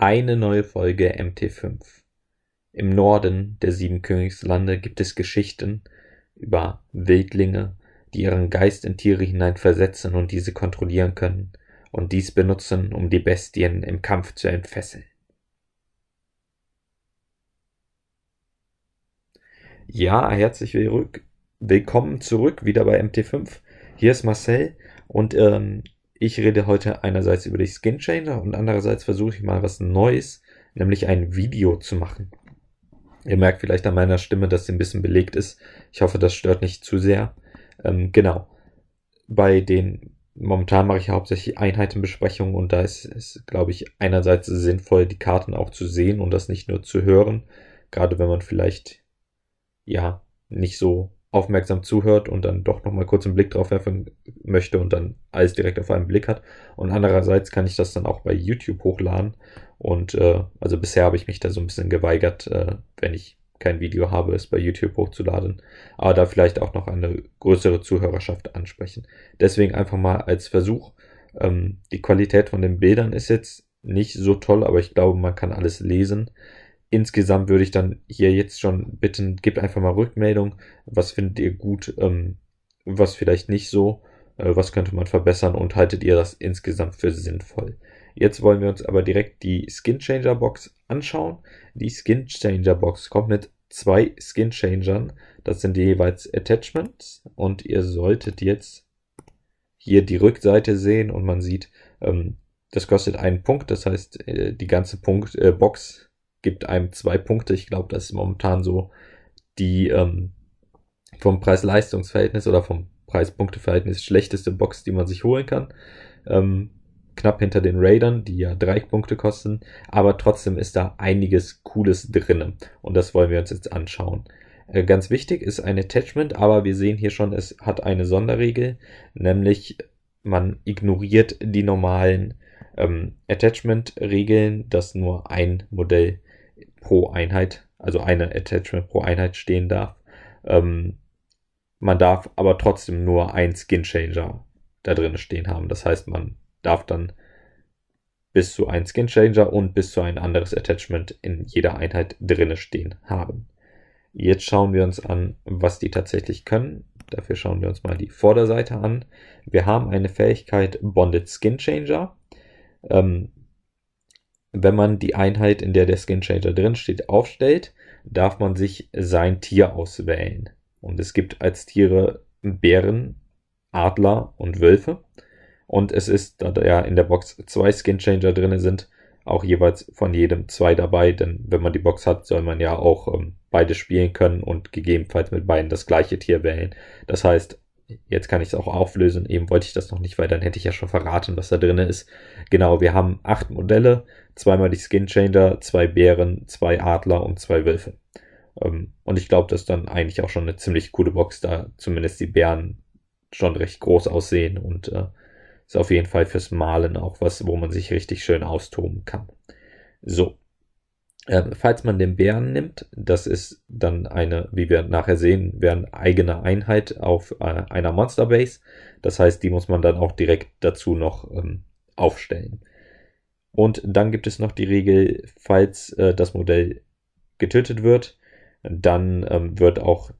eine neue Folge MT5. Im Norden der sieben Königslande gibt es Geschichten über Wildlinge, die ihren Geist in Tiere hineinversetzen und diese kontrollieren können und dies benutzen, um die Bestien im Kampf zu entfesseln. Ja, herzlich willkommen zurück wieder bei MT5. Hier ist Marcel und ähm, ich rede heute einerseits über die Skin Changer und andererseits versuche ich mal was Neues, nämlich ein Video zu machen. Ihr merkt vielleicht an meiner Stimme, dass sie ein bisschen belegt ist. Ich hoffe, das stört nicht zu sehr. Ähm, genau. Bei den, momentan mache ich hauptsächlich Einheitenbesprechungen und da ist es, glaube ich, einerseits sinnvoll, die Karten auch zu sehen und das nicht nur zu hören. Gerade wenn man vielleicht, ja, nicht so aufmerksam zuhört und dann doch nochmal kurz einen Blick drauf werfen möchte und dann alles direkt auf einen Blick hat. Und andererseits kann ich das dann auch bei YouTube hochladen. Und äh, also bisher habe ich mich da so ein bisschen geweigert, äh, wenn ich kein Video habe, es bei YouTube hochzuladen, aber da vielleicht auch noch eine größere Zuhörerschaft ansprechen. Deswegen einfach mal als Versuch. Ähm, die Qualität von den Bildern ist jetzt nicht so toll, aber ich glaube, man kann alles lesen insgesamt würde ich dann hier jetzt schon bitten, gebt einfach mal Rückmeldung. Was findet ihr gut? Ähm, was vielleicht nicht so? Äh, was könnte man verbessern? Und haltet ihr das insgesamt für sinnvoll? Jetzt wollen wir uns aber direkt die Skin Changer Box anschauen. Die Skin Changer Box kommt mit zwei Skin Changern. Das sind die jeweils Attachments. Und ihr solltet jetzt hier die Rückseite sehen und man sieht, ähm, das kostet einen Punkt. Das heißt, äh, die ganze Punkt, äh, Box gibt einem zwei Punkte. Ich glaube, das ist momentan so die ähm, vom Preis-Leistungs-Verhältnis oder vom Preis-Punkte-Verhältnis schlechteste Box, die man sich holen kann. Ähm, knapp hinter den Raidern, die ja drei Punkte kosten, aber trotzdem ist da einiges Cooles drin. und das wollen wir uns jetzt anschauen. Äh, ganz wichtig ist ein Attachment, aber wir sehen hier schon, es hat eine Sonderregel, nämlich man ignoriert die normalen ähm, Attachment-Regeln, dass nur ein Modell pro Einheit, also eine Attachment pro Einheit stehen darf. Ähm, man darf aber trotzdem nur ein Skin Changer da drin stehen haben. Das heißt, man darf dann bis zu ein Skin Changer und bis zu ein anderes Attachment in jeder Einheit drin stehen haben. Jetzt schauen wir uns an, was die tatsächlich können. Dafür schauen wir uns mal die Vorderseite an. Wir haben eine Fähigkeit Bonded Skin Changer. Ähm, wenn man die Einheit, in der der Skin Changer drin steht, aufstellt, darf man sich sein Tier auswählen. Und es gibt als Tiere Bären, Adler und Wölfe. Und es ist, da ja in der Box zwei Skin Changer drin sind, auch jeweils von jedem zwei dabei, denn wenn man die Box hat, soll man ja auch ähm, beide spielen können und gegebenenfalls mit beiden das gleiche Tier wählen. Das heißt, jetzt kann ich es auch auflösen. Eben wollte ich das noch nicht, weil dann hätte ich ja schon verraten, was da drin ist. Genau, wir haben acht Modelle zweimal die Skin Changer, zwei Bären, zwei Adler und zwei Wölfe. Ähm, und ich glaube, das ist dann eigentlich auch schon eine ziemlich coole Box, da zumindest die Bären schon recht groß aussehen und äh, ist auf jeden Fall fürs Malen auch was, wo man sich richtig schön austoben kann. So. Ähm, falls man den Bären nimmt, das ist dann eine, wie wir nachher sehen werden, eigene Einheit auf äh, einer Monsterbase. Das heißt, die muss man dann auch direkt dazu noch ähm, aufstellen. Und dann gibt es noch die Regel, falls äh, das Modell getötet wird, dann ähm, wird auch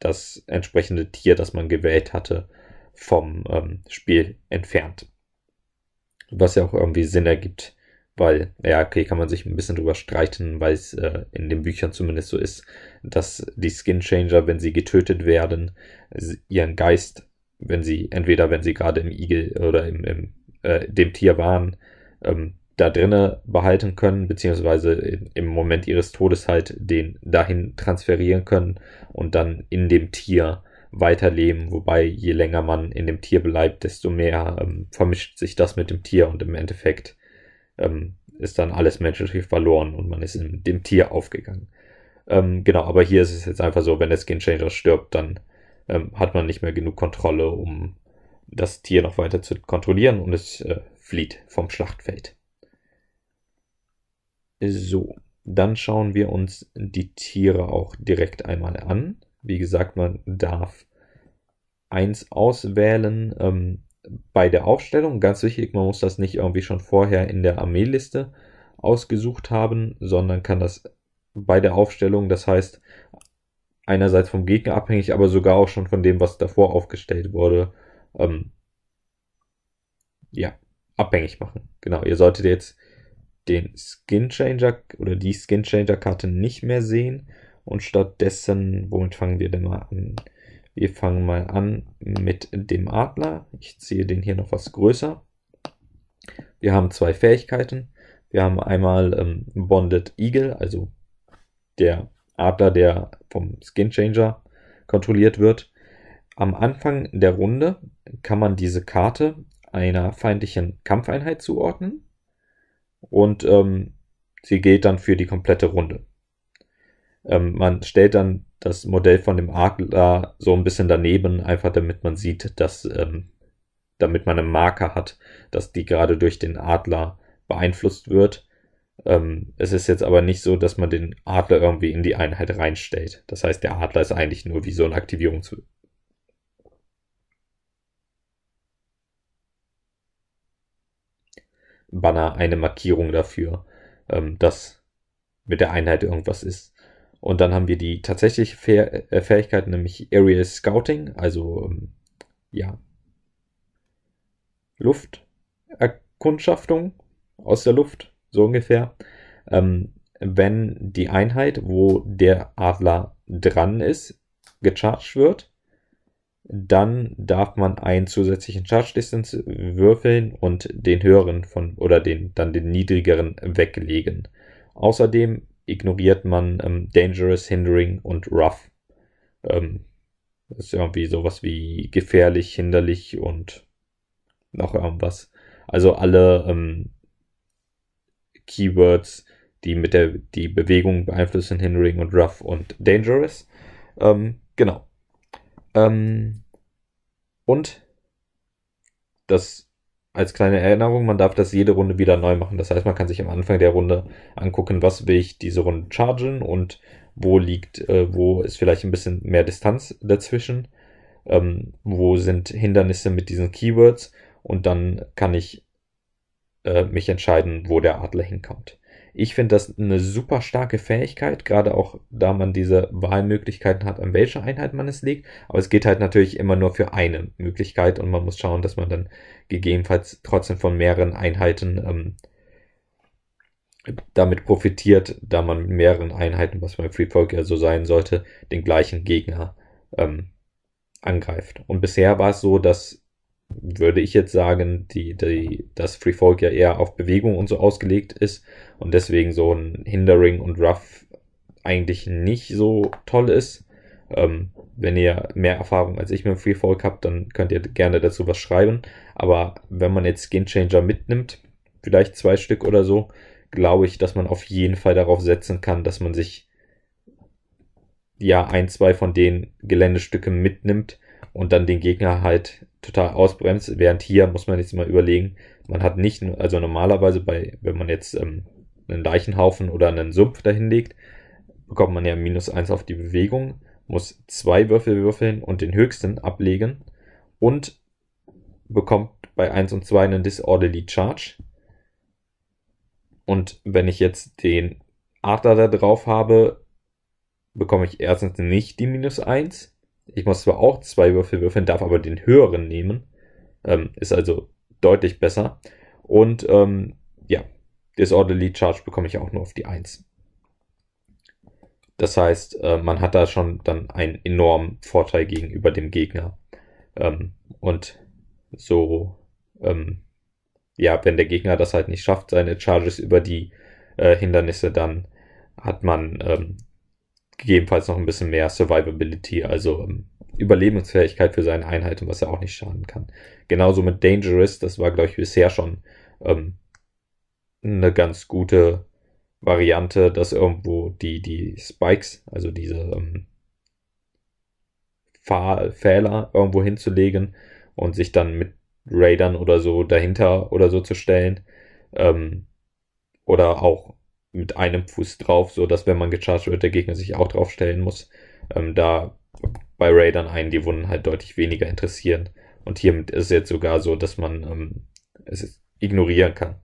das entsprechende Tier, das man gewählt hatte, vom ähm, Spiel entfernt. Was ja auch irgendwie Sinn ergibt, weil, ja, okay, kann man sich ein bisschen drüber streiten, weil es äh, in den Büchern zumindest so ist, dass die Skin Changer, wenn sie getötet werden, ihren Geist, wenn sie, entweder wenn sie gerade im Igel oder im, im äh, dem Tier waren, ähm, da drinnen behalten können, beziehungsweise im Moment ihres Todes halt den dahin transferieren können und dann in dem Tier weiterleben, wobei je länger man in dem Tier bleibt, desto mehr ähm, vermischt sich das mit dem Tier und im Endeffekt ähm, ist dann alles menschlich verloren und man ist in dem Tier aufgegangen. Ähm, genau, aber hier ist es jetzt einfach so, wenn der Skin Changer stirbt, dann ähm, hat man nicht mehr genug Kontrolle, um das Tier noch weiter zu kontrollieren und es äh, flieht vom Schlachtfeld. So, dann schauen wir uns die Tiere auch direkt einmal an. Wie gesagt, man darf eins auswählen ähm, bei der Aufstellung. Ganz wichtig, man muss das nicht irgendwie schon vorher in der Armeeliste ausgesucht haben, sondern kann das bei der Aufstellung, das heißt einerseits vom Gegner abhängig, aber sogar auch schon von dem, was davor aufgestellt wurde, ähm, ja, abhängig machen. Genau, ihr solltet jetzt den Skin Changer oder die Skin Changer karte nicht mehr sehen. Und stattdessen, womit fangen wir denn mal an? Wir fangen mal an mit dem Adler. Ich ziehe den hier noch was größer. Wir haben zwei Fähigkeiten. Wir haben einmal ähm, Bonded Eagle, also der Adler, der vom Skin Changer kontrolliert wird. Am Anfang der Runde kann man diese Karte einer feindlichen Kampfeinheit zuordnen und ähm, sie gilt dann für die komplette Runde. Ähm, man stellt dann das Modell von dem Adler so ein bisschen daneben, einfach damit man sieht, dass, ähm, damit man einen Marker hat, dass die gerade durch den Adler beeinflusst wird. Ähm, es ist jetzt aber nicht so, dass man den Adler irgendwie in die Einheit reinstellt. Das heißt, der Adler ist eigentlich nur wie so ein Aktivierungs Banner eine Markierung dafür, ähm, dass mit der Einheit irgendwas ist. Und dann haben wir die tatsächliche Fäh äh, Fähigkeit, nämlich Aerial Scouting, also ähm, ja, Lufterkundschaftung aus der Luft, so ungefähr. Ähm, wenn die Einheit, wo der Adler dran ist, gecharged wird, dann darf man einen zusätzlichen Charge Distance würfeln und den höheren von oder den dann den niedrigeren weglegen. Außerdem ignoriert man ähm, Dangerous, Hindering und Rough. Ähm, das ist irgendwie sowas wie gefährlich, hinderlich und noch irgendwas. Also alle ähm, Keywords, die mit der die Bewegung beeinflussen, Hindering und Rough und Dangerous. Ähm, genau. Ähm, und das als kleine Erinnerung, man darf das jede Runde wieder neu machen. Das heißt, man kann sich am Anfang der Runde angucken, was will ich diese Runde chargen und wo liegt, äh, wo ist vielleicht ein bisschen mehr Distanz dazwischen, ähm, wo sind Hindernisse mit diesen Keywords und dann kann ich äh, mich entscheiden, wo der Adler hinkommt. Ich finde das eine super starke Fähigkeit, gerade auch da man diese Wahlmöglichkeiten hat, an welcher Einheit man es legt. Aber es geht halt natürlich immer nur für eine Möglichkeit und man muss schauen, dass man dann gegebenenfalls trotzdem von mehreren Einheiten ähm, damit profitiert, da man mit mehreren Einheiten, was bei Free Folk ja so sein sollte, den gleichen Gegner ähm, angreift. Und bisher war es so, dass würde ich jetzt sagen, die, die, dass Free Folk ja eher auf Bewegung und so ausgelegt ist und deswegen so ein Hindering und Rough eigentlich nicht so toll ist. Ähm, wenn ihr mehr Erfahrung als ich mit Free Folk habt, dann könnt ihr gerne dazu was schreiben. Aber wenn man jetzt Skin Changer mitnimmt, vielleicht zwei Stück oder so, glaube ich, dass man auf jeden Fall darauf setzen kann, dass man sich ja ein, zwei von den Geländestücken mitnimmt und dann den Gegner halt total ausbremst, während hier muss man jetzt mal überlegen, man hat nicht, also normalerweise bei, wenn man jetzt ähm, einen Leichenhaufen oder einen Sumpf dahinlegt, bekommt man ja minus 1 auf die Bewegung, muss zwei Würfel würfeln und den höchsten ablegen und bekommt bei 1 und 2 einen Disorderly Charge. Und wenn ich jetzt den Adler da drauf habe, bekomme ich erstens nicht die minus 1 ich muss zwar auch zwei Würfel würfeln, darf aber den höheren nehmen. Ähm, ist also deutlich besser. Und ähm, ja, Disorderly Charge bekomme ich auch nur auf die 1. Das heißt, äh, man hat da schon dann einen enormen Vorteil gegenüber dem Gegner. Ähm, und so, ähm, ja, wenn der Gegner das halt nicht schafft, seine Charges über die äh, Hindernisse, dann hat man ähm, gegebenenfalls noch ein bisschen mehr Survivability, also ähm, Überlebensfähigkeit für seine Einheiten, was er auch nicht schaden kann. Genauso mit Dangerous, das war, glaube ich, bisher schon ähm, eine ganz gute Variante, dass irgendwo die, die Spikes, also diese ähm, Pfähler irgendwo hinzulegen und sich dann mit Raidern oder so dahinter oder so zu stellen. Ähm, oder auch mit einem Fuß drauf, so dass wenn man gecharged wird, der Gegner sich auch drauf stellen muss. Ähm, da bei Raidern einen die Wunden halt deutlich weniger interessieren. Und hiermit ist es jetzt sogar so, dass man ähm, es ignorieren kann.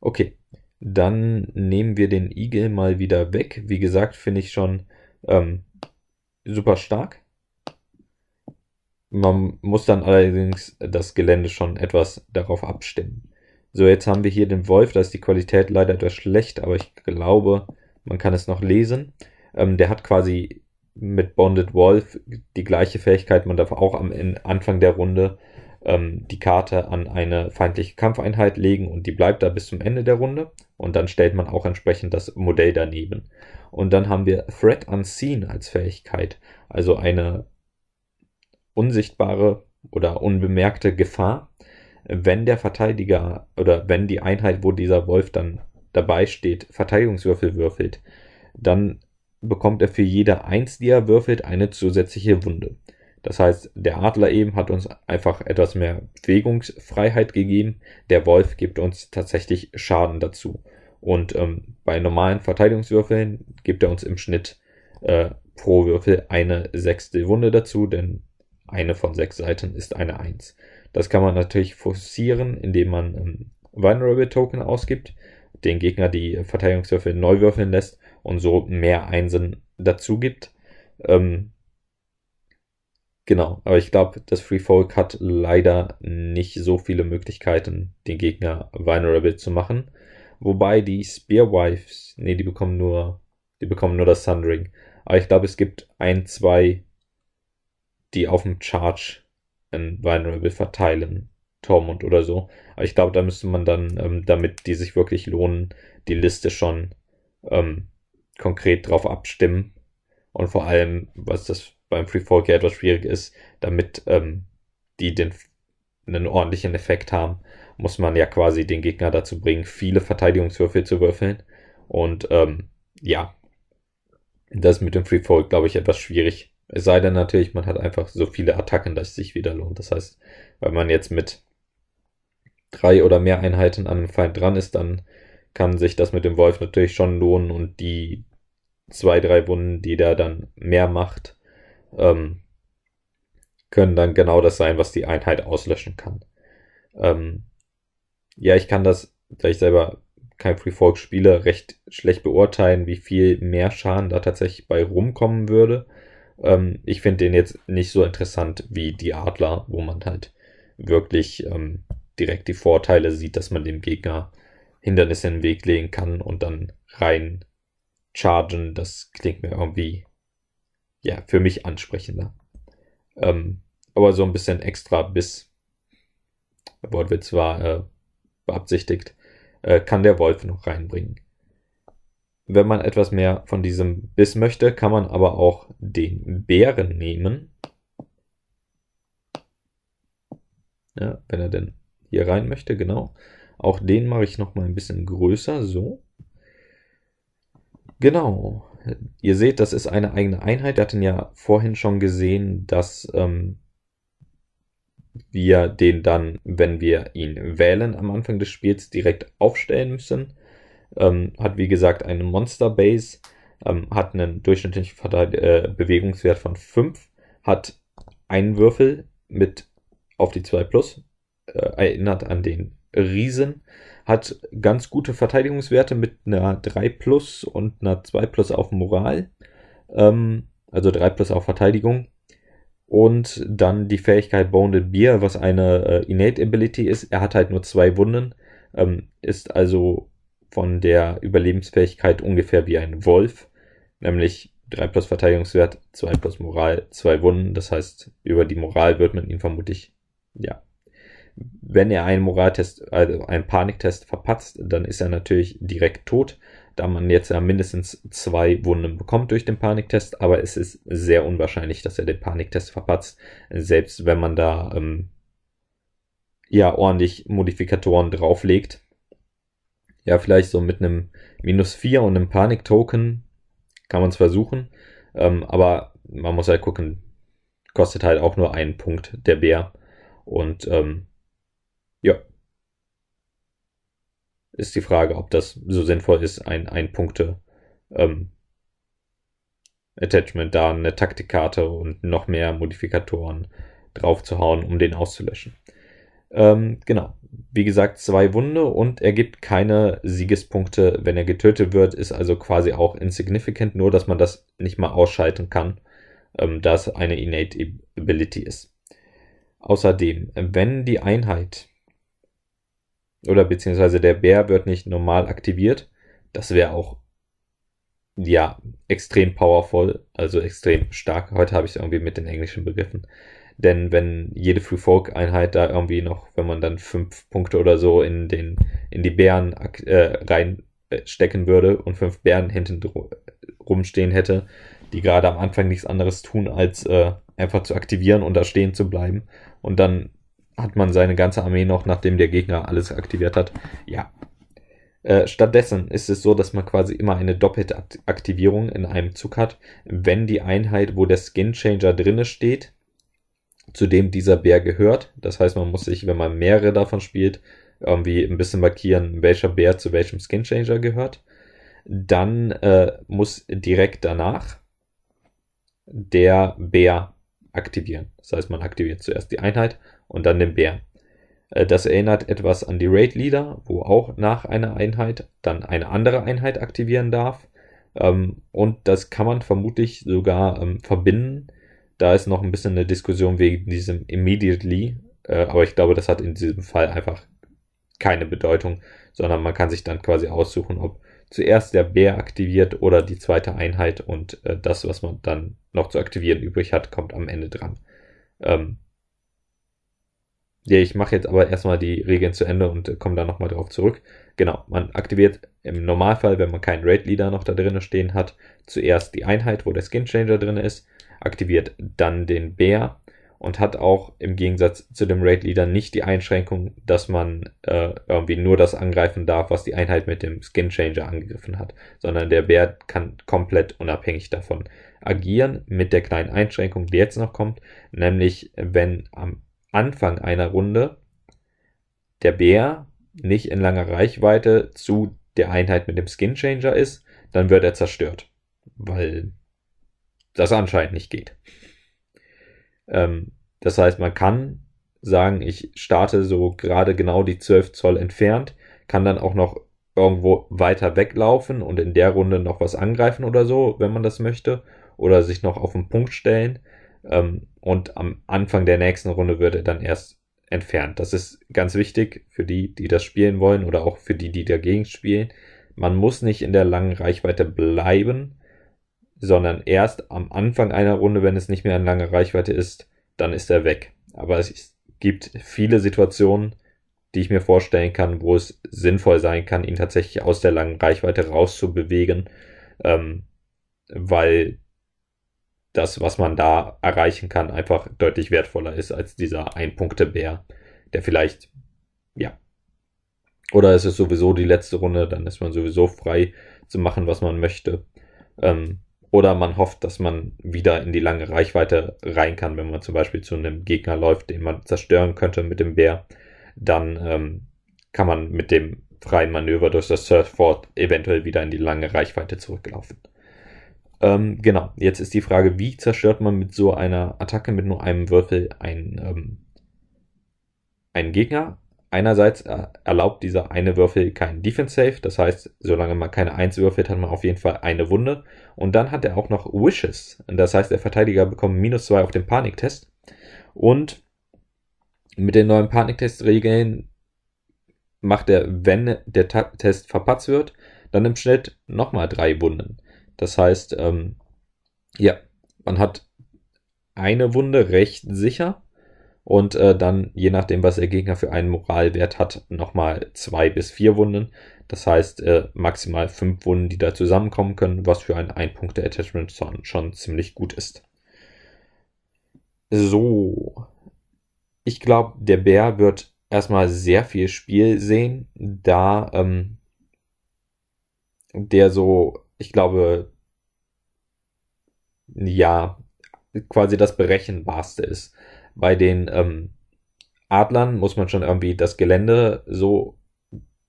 Okay, dann nehmen wir den Igel mal wieder weg. Wie gesagt, finde ich schon ähm, super stark. Man muss dann allerdings das Gelände schon etwas darauf abstimmen. So, jetzt haben wir hier den Wolf. Da ist die Qualität leider etwas schlecht, aber ich glaube, man kann es noch lesen. Ähm, der hat quasi mit Bonded Wolf die gleiche Fähigkeit. Man darf auch am Anfang der Runde ähm, die Karte an eine feindliche Kampfeinheit legen und die bleibt da bis zum Ende der Runde. Und dann stellt man auch entsprechend das Modell daneben. Und dann haben wir Threat Unseen als Fähigkeit. Also eine unsichtbare oder unbemerkte Gefahr, wenn der Verteidiger oder wenn die Einheit, wo dieser Wolf dann dabei steht, Verteidigungswürfel würfelt, dann bekommt er für jede Eins, die er würfelt, eine zusätzliche Wunde. Das heißt, der Adler eben hat uns einfach etwas mehr Bewegungsfreiheit gegeben, der Wolf gibt uns tatsächlich Schaden dazu. Und ähm, bei normalen Verteidigungswürfeln gibt er uns im Schnitt äh, pro Würfel eine sechste Wunde dazu, denn eine von sechs Seiten ist eine 1. Das kann man natürlich forcieren, indem man ähm, Vulnerable Token ausgibt, den Gegner die Verteidigungswürfel neu würfeln lässt und so mehr Einsen dazu gibt. Ähm, genau, aber ich glaube, das Free Folk hat leider nicht so viele Möglichkeiten, den Gegner Vulnerable zu machen. Wobei die Spearwives, nee, die bekommen nur, die bekommen nur das Sundering. Aber ich glaube, es gibt ein, zwei die auf dem Charge ein Vulnerable verteilen, Tormund oder so. Aber ich glaube, da müsste man dann, ähm, damit die sich wirklich lohnen, die Liste schon ähm, konkret drauf abstimmen. Und vor allem, was das beim Freefall ja etwas schwierig ist, damit ähm, die den, einen ordentlichen Effekt haben, muss man ja quasi den Gegner dazu bringen, viele Verteidigungswürfel zu würfeln. Und ähm, ja, das ist mit dem Freefall, glaube ich, etwas schwierig es sei denn natürlich, man hat einfach so viele Attacken, dass es sich wieder lohnt. Das heißt, wenn man jetzt mit drei oder mehr Einheiten an einem Feind dran ist, dann kann sich das mit dem Wolf natürlich schon lohnen und die zwei, drei Wunden, die der dann mehr macht, ähm, können dann genau das sein, was die Einheit auslöschen kann. Ähm, ja, ich kann das, da ich selber kein Free Folk spiele, recht schlecht beurteilen, wie viel mehr Schaden da tatsächlich bei rumkommen würde. Ähm, ich finde den jetzt nicht so interessant wie die Adler, wo man halt wirklich ähm, direkt die Vorteile sieht, dass man dem Gegner Hindernisse in den Weg legen kann und dann rein chargen. Das klingt mir irgendwie, ja, für mich ansprechender. Ähm, aber so ein bisschen extra bis Wortwitz war äh, beabsichtigt, äh, kann der Wolf noch reinbringen. Wenn man etwas mehr von diesem Biss möchte, kann man aber auch den Bären nehmen. Ja, wenn er denn hier rein möchte, genau. Auch den mache ich nochmal ein bisschen größer, so. Genau. Ihr seht, das ist eine eigene Einheit. Wir hatten ja vorhin schon gesehen, dass ähm, wir den dann, wenn wir ihn wählen am Anfang des Spiels, direkt aufstellen müssen. Ähm, hat wie gesagt eine Monster Base, ähm, hat einen durchschnittlichen Verteid äh, Bewegungswert von 5, hat einen Würfel mit auf die 2 Plus, äh, erinnert an den Riesen, hat ganz gute Verteidigungswerte mit einer 3 Plus und einer 2 Plus auf Moral, ähm, also 3 Plus auf Verteidigung. Und dann die Fähigkeit Bounded Beer, was eine äh, Innate Ability ist. Er hat halt nur zwei Wunden, ähm, ist also von der Überlebensfähigkeit ungefähr wie ein Wolf, nämlich 3 plus Verteidigungswert, 2 plus Moral, 2 Wunden. Das heißt, über die Moral wird man ihn vermutlich, ja. Wenn er einen Moraltest, also einen Paniktest verpatzt, dann ist er natürlich direkt tot, da man jetzt ja mindestens zwei Wunden bekommt durch den Paniktest, aber es ist sehr unwahrscheinlich, dass er den Paniktest verpatzt, selbst wenn man da ähm, ja ordentlich Modifikatoren drauflegt ja, vielleicht so mit einem Minus 4 und einem Panik-Token kann man es versuchen. Ähm, aber man muss halt gucken, kostet halt auch nur einen Punkt der Bär. Und ähm, ja. Ist die Frage, ob das so sinnvoll ist, ein, ein Punkte ähm, Attachment da, eine Taktikkarte und noch mehr Modifikatoren draufzuhauen, um den auszulöschen. Ähm, genau. Wie gesagt, zwei Wunde und er gibt keine Siegespunkte, wenn er getötet wird, ist also quasi auch insignificant, nur dass man das nicht mal ausschalten kann, ähm, da es eine Innate Ability ist. Außerdem, wenn die Einheit oder beziehungsweise der Bär wird nicht normal aktiviert, das wäre auch ja extrem powerful, also extrem stark. Heute habe ich es irgendwie mit den englischen Begriffen. Denn wenn jede Free Folk Einheit da irgendwie noch, wenn man dann fünf Punkte oder so in den, in die Bären äh, reinstecken äh, würde und fünf Bären hinten rumstehen hätte, die gerade am Anfang nichts anderes tun, als äh, einfach zu aktivieren und da stehen zu bleiben. Und dann hat man seine ganze Armee noch, nachdem der Gegner alles aktiviert hat. Ja. Äh, stattdessen ist es so, dass man quasi immer eine doppelte Aktivierung in einem Zug hat, wenn die Einheit, wo der Skin Changer drinne steht, zu dem dieser Bär gehört. Das heißt, man muss sich, wenn man mehrere davon spielt, irgendwie ein bisschen markieren, welcher Bär zu welchem Skinchanger gehört. Dann äh, muss direkt danach der Bär aktivieren. Das heißt, man aktiviert zuerst die Einheit und dann den Bär. Äh, das erinnert etwas an die Raid Leader, wo auch nach einer Einheit dann eine andere Einheit aktivieren darf. Ähm, und das kann man vermutlich sogar ähm, verbinden da ist noch ein bisschen eine Diskussion wegen diesem immediately, äh, aber ich glaube, das hat in diesem Fall einfach keine Bedeutung, sondern man kann sich dann quasi aussuchen, ob zuerst der Bär aktiviert oder die zweite Einheit und äh, das, was man dann noch zu aktivieren übrig hat, kommt am Ende dran. Ähm, ja, ich mache jetzt aber erstmal die Regeln zu Ende und äh, komme dann nochmal drauf zurück. Genau, man aktiviert im Normalfall, wenn man keinen Raid Leader noch da drin stehen hat, zuerst die Einheit, wo der Skin Changer drin ist aktiviert dann den Bär und hat auch im Gegensatz zu dem Raid Leader nicht die Einschränkung, dass man äh, irgendwie nur das angreifen darf, was die Einheit mit dem Skin Changer angegriffen hat, sondern der Bär kann komplett unabhängig davon agieren mit der kleinen Einschränkung, die jetzt noch kommt, nämlich wenn am Anfang einer Runde der Bär nicht in langer Reichweite zu der Einheit mit dem Skin Changer ist, dann wird er zerstört, weil das anscheinend nicht geht. Ähm, das heißt, man kann sagen, ich starte so gerade genau die 12 Zoll entfernt, kann dann auch noch irgendwo weiter weglaufen und in der Runde noch was angreifen oder so, wenn man das möchte, oder sich noch auf den Punkt stellen. Ähm, und am Anfang der nächsten Runde wird er dann erst entfernt. Das ist ganz wichtig für die, die das spielen wollen oder auch für die, die dagegen spielen. Man muss nicht in der langen Reichweite bleiben, sondern erst am Anfang einer Runde, wenn es nicht mehr an lange Reichweite ist, dann ist er weg. Aber es gibt viele Situationen, die ich mir vorstellen kann, wo es sinnvoll sein kann, ihn tatsächlich aus der langen Reichweite rauszubewegen, ähm, weil das, was man da erreichen kann, einfach deutlich wertvoller ist als dieser Ein-Punkte-Bär, der vielleicht, ja. Oder es ist sowieso die letzte Runde, dann ist man sowieso frei zu machen, was man möchte. Ähm, oder man hofft, dass man wieder in die lange Reichweite rein kann, wenn man zum Beispiel zu einem Gegner läuft, den man zerstören könnte mit dem Bär. Dann ähm, kann man mit dem freien Manöver durch das Surfboard eventuell wieder in die lange Reichweite zurücklaufen. Ähm, genau, jetzt ist die Frage, wie zerstört man mit so einer Attacke mit nur einem Würfel einen, ähm, einen Gegner? Einerseits äh, erlaubt dieser eine Würfel keinen Defense Save, das heißt, solange man keine 1 würfelt, hat man auf jeden Fall eine Wunde. Und dann hat er auch noch Wishes, das heißt, der Verteidiger bekommt minus 2 auf den Paniktest. Und mit den neuen Paniktestregeln macht er, wenn der Ta Test verpatzt wird, dann im Schnitt nochmal drei Wunden. Das heißt, ähm, ja, man hat eine Wunde recht sicher und äh, dann, je nachdem, was der Gegner für einen Moralwert hat, nochmal zwei bis vier Wunden. Das heißt, äh, maximal fünf Wunden, die da zusammenkommen können, was für einen Ein-Punkte-Attachment schon, schon ziemlich gut ist. So. Ich glaube, der Bär wird erstmal sehr viel Spiel sehen, da ähm, der so, ich glaube, ja, quasi das Berechenbarste ist bei den ähm, Adlern muss man schon irgendwie das Gelände so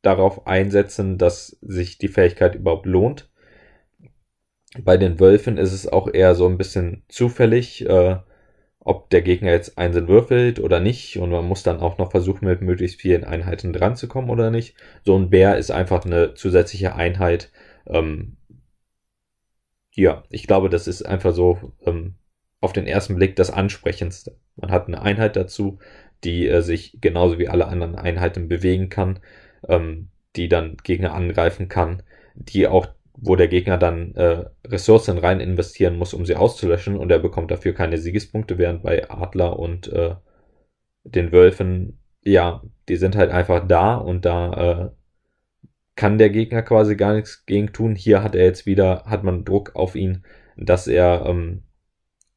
darauf einsetzen, dass sich die Fähigkeit überhaupt lohnt. Bei den Wölfen ist es auch eher so ein bisschen zufällig, äh, ob der Gegner jetzt einzeln würfelt oder nicht. Und man muss dann auch noch versuchen, mit möglichst vielen Einheiten dran zu kommen oder nicht. So ein Bär ist einfach eine zusätzliche Einheit. Ähm, ja, ich glaube, das ist einfach so ähm, auf den ersten Blick das Ansprechendste. Man hat eine Einheit dazu, die äh, sich genauso wie alle anderen Einheiten bewegen kann, ähm, die dann Gegner angreifen kann, die auch, wo der Gegner dann äh, Ressourcen rein investieren muss, um sie auszulöschen und er bekommt dafür keine Siegespunkte, während bei Adler und äh, den Wölfen, ja, die sind halt einfach da und da äh, kann der Gegner quasi gar nichts gegen tun. Hier hat er jetzt wieder, hat man Druck auf ihn, dass er ähm,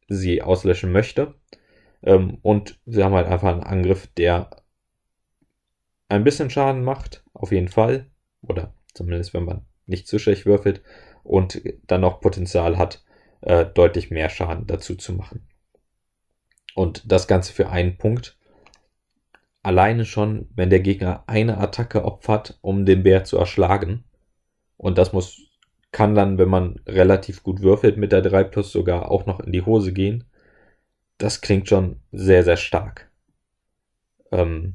sie auslöschen möchte. Ähm, und sie haben halt einfach einen Angriff, der ein bisschen Schaden macht, auf jeden Fall. Oder zumindest, wenn man nicht zu schlecht würfelt. Und dann noch Potenzial hat, äh, deutlich mehr Schaden dazu zu machen. Und das Ganze für einen Punkt. Alleine schon, wenn der Gegner eine Attacke opfert, um den Bär zu erschlagen. Und das muss, kann dann, wenn man relativ gut würfelt mit der 3 plus sogar auch noch in die Hose gehen das klingt schon sehr, sehr stark. Ähm,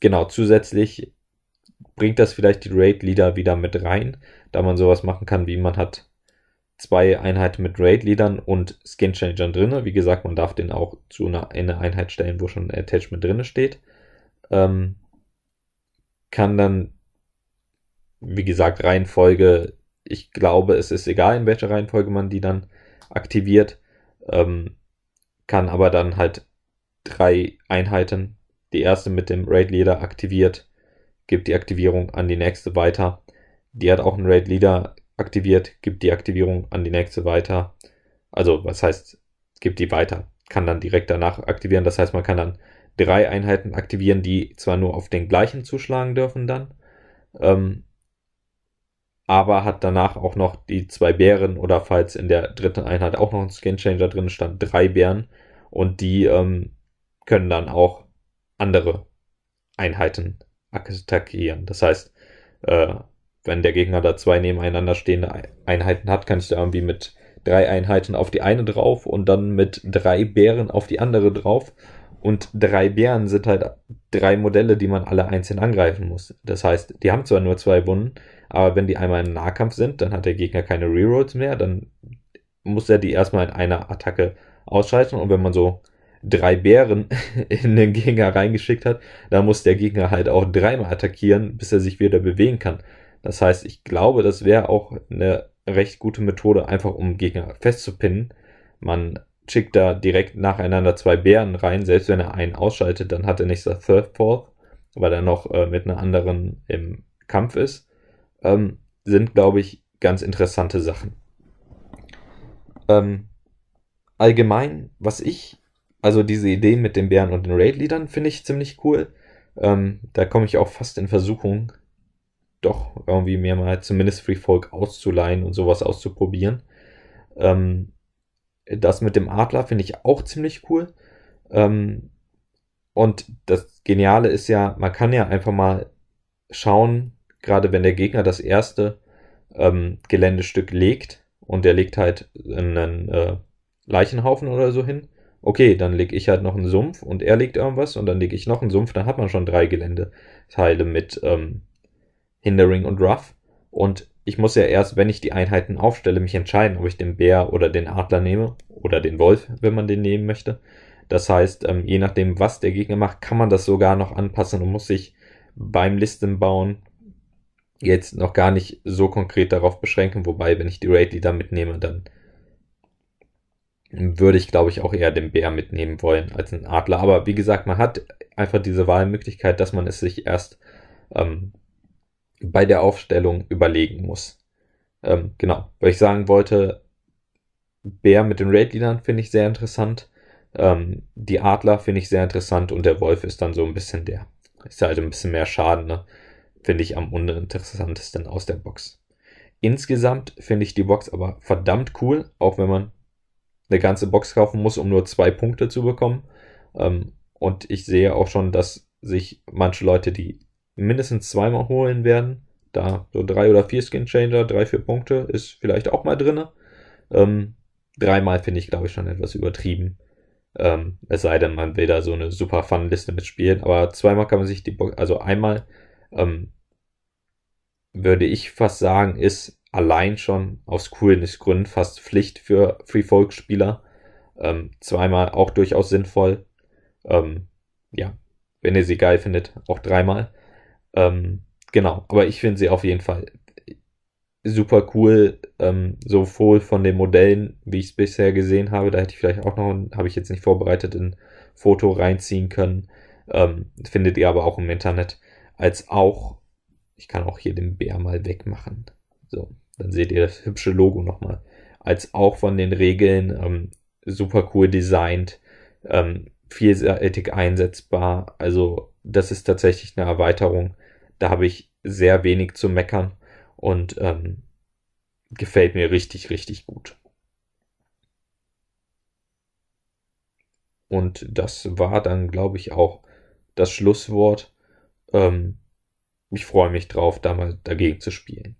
genau, zusätzlich bringt das vielleicht die Raid-Leader wieder mit rein, da man sowas machen kann, wie man hat zwei Einheiten mit Raid-Leadern und Skin-Changern drin. Wie gesagt, man darf den auch zu einer, einer Einheit stellen, wo schon ein Attachment drin steht. Ähm, kann dann, wie gesagt, Reihenfolge, ich glaube, es ist egal, in welcher Reihenfolge man die dann aktiviert. Ähm, kann aber dann halt drei Einheiten, die erste mit dem Raid Leader aktiviert, gibt die Aktivierung an die nächste weiter. Die hat auch einen Raid Leader aktiviert, gibt die Aktivierung an die nächste weiter. Also, was heißt, gibt die weiter, kann dann direkt danach aktivieren. Das heißt, man kann dann drei Einheiten aktivieren, die zwar nur auf den gleichen zuschlagen dürfen dann, ähm, aber hat danach auch noch die zwei Bären oder falls in der dritten Einheit auch noch ein Changer drin stand, drei Bären und die ähm, können dann auch andere Einheiten attackieren. Das heißt, äh, wenn der Gegner da zwei nebeneinander stehende Einheiten hat, kannst du irgendwie mit drei Einheiten auf die eine drauf und dann mit drei Bären auf die andere drauf. Und drei Bären sind halt drei Modelle, die man alle einzeln angreifen muss. Das heißt, die haben zwar nur zwei Wunden, aber wenn die einmal im Nahkampf sind, dann hat der Gegner keine Rerolls mehr, dann muss er die erstmal in einer Attacke ausschalten. Und wenn man so drei Bären in den Gegner reingeschickt hat, dann muss der Gegner halt auch dreimal attackieren, bis er sich wieder bewegen kann. Das heißt, ich glaube, das wäre auch eine recht gute Methode, einfach um Gegner festzupinnen. Man schickt da direkt nacheinander zwei Bären rein, selbst wenn er einen ausschaltet, dann hat er nicht das Third Fourth, weil er noch äh, mit einer anderen im Kampf ist ähm, sind, glaube ich, ganz interessante Sachen. Ähm, allgemein, was ich, also diese Idee mit den Bären und den raid leadern finde ich ziemlich cool. Ähm, da komme ich auch fast in Versuchung, doch irgendwie mir mal zumindest Free Folk auszuleihen und sowas auszuprobieren. Ähm, das mit dem Adler finde ich auch ziemlich cool. Ähm, und das Geniale ist ja, man kann ja einfach mal schauen, gerade wenn der Gegner das erste ähm, Geländestück legt und der legt halt einen äh, Leichenhaufen oder so hin, okay, dann lege ich halt noch einen Sumpf und er legt irgendwas und dann lege ich noch einen Sumpf, dann hat man schon drei Geländeteile mit ähm, Hindering und Rough. Und ich muss ja erst, wenn ich die Einheiten aufstelle, mich entscheiden, ob ich den Bär oder den Adler nehme oder den Wolf, wenn man den nehmen möchte. Das heißt, ähm, je nachdem, was der Gegner macht, kann man das sogar noch anpassen und muss sich beim Listen bauen jetzt noch gar nicht so konkret darauf beschränken, wobei, wenn ich die Raid Leader mitnehme, dann würde ich, glaube ich, auch eher den Bär mitnehmen wollen als einen Adler. Aber wie gesagt, man hat einfach diese Wahlmöglichkeit, dass man es sich erst ähm, bei der Aufstellung überlegen muss. Ähm, genau, weil ich sagen wollte, Bär mit den Raid-Leadern finde ich sehr interessant. Ähm, die Adler finde ich sehr interessant und der Wolf ist dann so ein bisschen der. Ist ja halt ein bisschen mehr Schaden, ne? finde ich am uninteressantesten aus der Box. Insgesamt finde ich die Box aber verdammt cool, auch wenn man eine ganze Box kaufen muss, um nur zwei Punkte zu bekommen. Ähm, und ich sehe auch schon, dass sich manche Leute die mindestens zweimal holen werden. Da so drei oder vier Skin Changer, drei, vier Punkte ist vielleicht auch mal drin. Ähm, dreimal finde ich, glaube ich, schon etwas übertrieben. Ähm, es sei denn, man will da so eine super Fun-Liste mitspielen. Aber zweimal kann man sich die Box, also einmal ähm, würde ich fast sagen, ist allein schon aus coolen Gründen fast Pflicht für Free Folk Spieler. Ähm, zweimal auch durchaus sinnvoll. Ähm, ja, wenn ihr sie geil findet, auch dreimal. Ähm, genau, aber ich finde sie auf jeden Fall super cool, ähm, sowohl von den Modellen, wie ich es bisher gesehen habe, da hätte ich vielleicht auch noch, habe ich jetzt nicht vorbereitet, ein Foto reinziehen können. Ähm, findet ihr aber auch im Internet als auch, ich kann auch hier den Bär mal wegmachen. So, dann seht ihr das hübsche Logo nochmal. Als auch von den Regeln ähm, super cool designt, ähm, vielseitig einsetzbar. Also das ist tatsächlich eine Erweiterung. Da habe ich sehr wenig zu meckern und ähm, gefällt mir richtig, richtig gut. Und das war dann, glaube ich, auch das Schlusswort. Ähm, ich freue mich drauf, da mal dagegen zu spielen.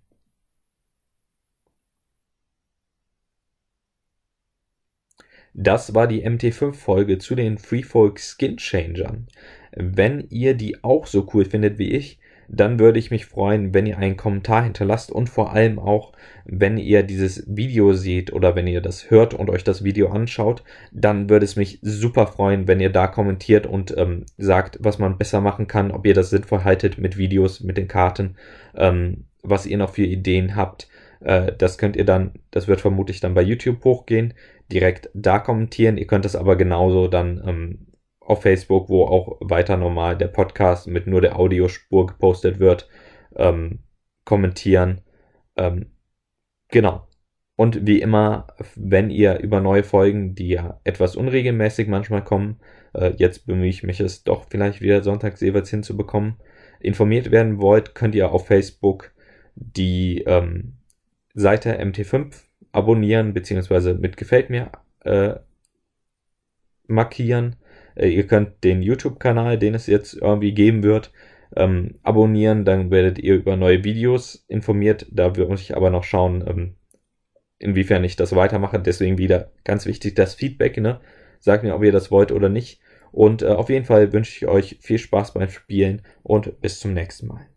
Das war die MT5-Folge zu den Freefolk Skin Changern. Wenn ihr die auch so cool findet wie ich, dann würde ich mich freuen, wenn ihr einen Kommentar hinterlasst und vor allem auch, wenn ihr dieses Video seht oder wenn ihr das hört und euch das Video anschaut, dann würde es mich super freuen, wenn ihr da kommentiert und ähm, sagt, was man besser machen kann, ob ihr das sinnvoll haltet mit Videos, mit den Karten, ähm, was ihr noch für Ideen habt. Äh, das könnt ihr dann, das wird vermutlich dann bei YouTube hochgehen, direkt da kommentieren. Ihr könnt das aber genauso dann ähm, auf Facebook, wo auch weiter normal der Podcast mit nur der Audiospur gepostet wird, ähm, kommentieren. Ähm, genau. Und wie immer, wenn ihr über neue Folgen, die ja etwas unregelmäßig manchmal kommen, äh, jetzt bemühe ich mich es doch vielleicht wieder sonntags jeweils hinzubekommen, informiert werden wollt, könnt ihr auf Facebook die ähm, Seite MT5 abonnieren, beziehungsweise mit Gefällt mir äh, markieren. Äh, ihr könnt den YouTube-Kanal, den es jetzt irgendwie geben wird, ähm, abonnieren. Dann werdet ihr über neue Videos informiert. Da muss ich aber noch schauen, ähm, inwiefern ich das weitermache. Deswegen wieder ganz wichtig das Feedback. Ne? Sagt mir, ob ihr das wollt oder nicht. Und äh, auf jeden Fall wünsche ich euch viel Spaß beim Spielen und bis zum nächsten Mal.